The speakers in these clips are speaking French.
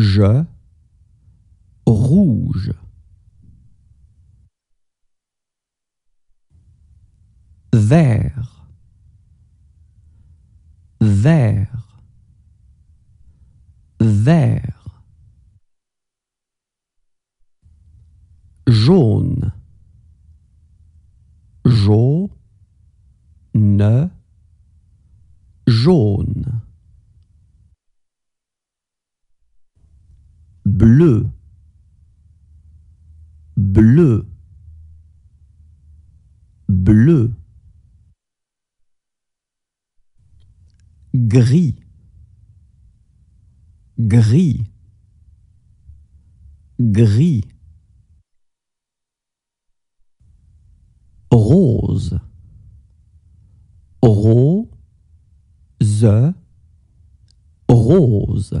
je rouge. Vert. Vert. Vert. Jaune. Jaune. Jaune. bleu, bleu, bleu, gris, gris, gris, rose, rose, rose.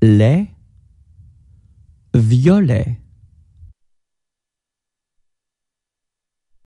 les violets.